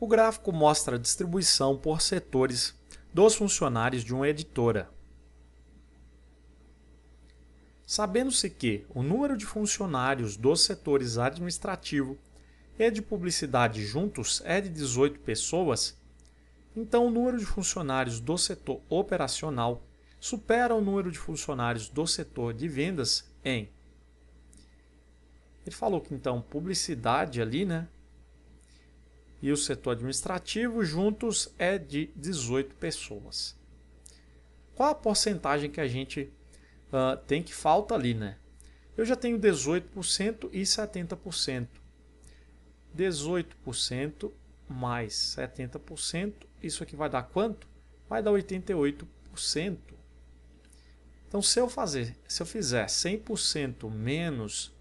O gráfico mostra a distribuição por setores dos funcionários de uma editora. Sabendo-se que o número de funcionários dos setores administrativo e de publicidade juntos é de 18 pessoas, então o número de funcionários do setor operacional supera o número de funcionários do setor de vendas em. Ele falou que então publicidade ali, né, e o setor administrativo juntos é de 18 pessoas. Qual a porcentagem que a gente uh, tem que falta ali, né? Eu já tenho 18% e 70%. 18% mais 70%, isso aqui vai dar quanto? Vai dar 88%. Então, se eu, fazer, se eu fizer 100% menos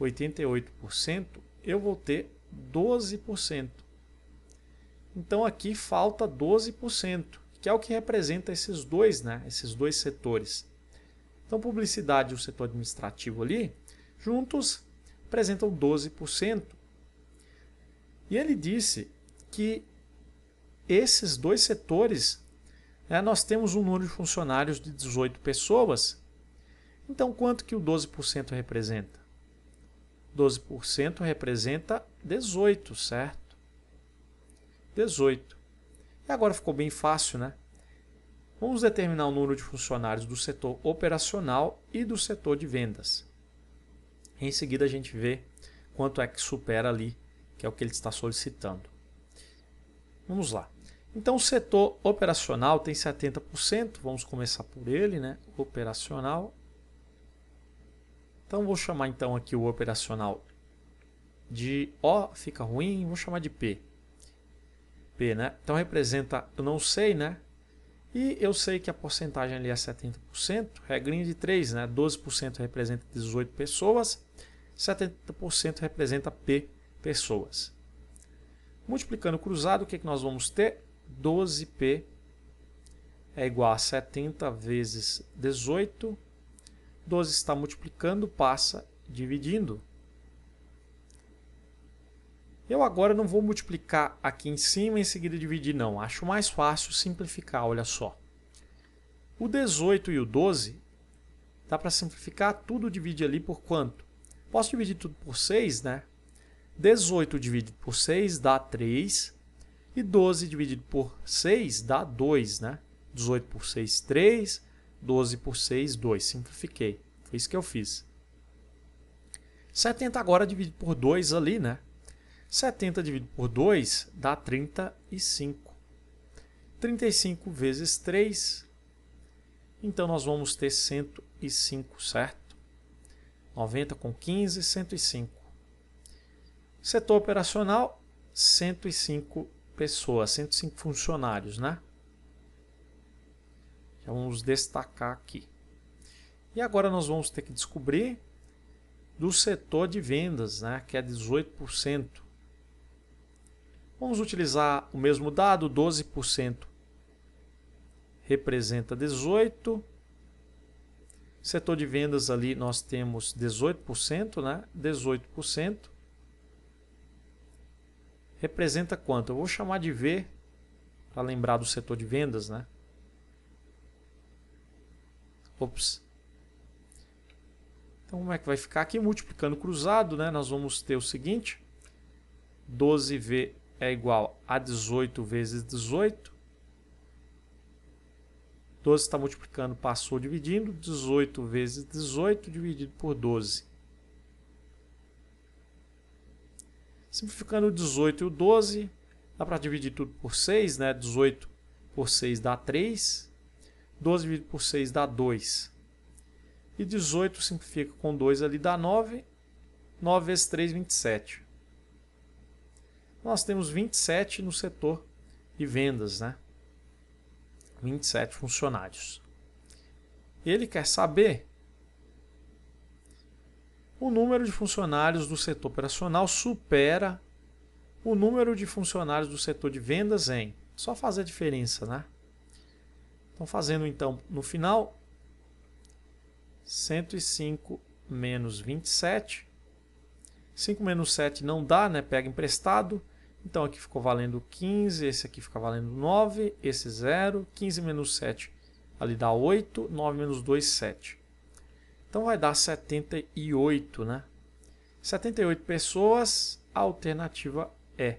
88%, eu vou ter 12%. Então aqui falta 12%, que é o que representa esses dois, né? Esses dois setores. Então publicidade e o setor administrativo ali, juntos apresentam 12%. E ele disse que esses dois setores, né, nós temos um número de funcionários de 18 pessoas. Então, quanto que o 12% representa? 12% representa 18, certo? 18. E agora ficou bem fácil, né? Vamos determinar o número de funcionários do setor operacional e do setor de vendas. Em seguida, a gente vê quanto é que supera ali, que é o que ele está solicitando. Vamos lá. Então, o setor operacional tem 70%, vamos começar por ele, né? Operacional. Então, vou chamar então aqui o operacional de O fica ruim, vou chamar de P. P, né? Então representa eu não sei, né? E eu sei que a porcentagem ali é 70%, regrinha de 3, né? 12% representa 18 pessoas, 70% representa P pessoas. Multiplicando cruzado, o que, é que nós vamos ter? 12P é igual a 70 vezes 18. 12 está multiplicando, passa dividindo. Eu agora não vou multiplicar aqui em cima e em seguida dividir, não. Acho mais fácil simplificar, olha só. O 18 e o 12, dá para simplificar, tudo divide ali por quanto? Posso dividir tudo por 6, né? 18 dividido por 6 dá 3, e 12 dividido por 6 dá 2, né? 18 por 6, 3, 12 por 6, 2. Simplifiquei, foi isso que eu fiz. 70 agora dividido por 2 ali, né? 70 dividido por 2 dá 35. 35 vezes 3, então nós vamos ter 105, certo? 90 com 15, 105. Setor operacional, 105 pessoas, 105 funcionários, né? Já vamos destacar aqui. E agora nós vamos ter que descobrir do setor de vendas, né, que é 18%. Vamos utilizar o mesmo dado, 12% representa 18. Setor de vendas ali nós temos 18%, né? 18% representa quanto? Eu vou chamar de V para lembrar do setor de vendas, né? Ops. Então como é que vai ficar aqui multiplicando cruzado, né? Nós vamos ter o seguinte: 12V é igual a 18 vezes 18. 12 está multiplicando, passou dividindo. 18 vezes 18 dividido por 12. Simplificando o 18 e o 12, dá para dividir tudo por 6, né? 18 por 6 dá 3. 12 dividido por 6 dá 2. E 18 simplifica com 2 ali dá 9. 9 vezes 3, 27. Nós temos 27 no setor de vendas, né? 27 funcionários. Ele quer saber o número de funcionários do setor operacional supera o número de funcionários do setor de vendas em. Só fazer a diferença, né? Então, fazendo então no final, 105 menos 27. 5 menos 7 não dá, né? Pega emprestado. Então aqui ficou valendo 15, esse aqui fica valendo 9, esse 0, 15 menos 7 ali dá 8, 9 menos 2, 7. Então vai dar 78, né? 78 pessoas, a alternativa é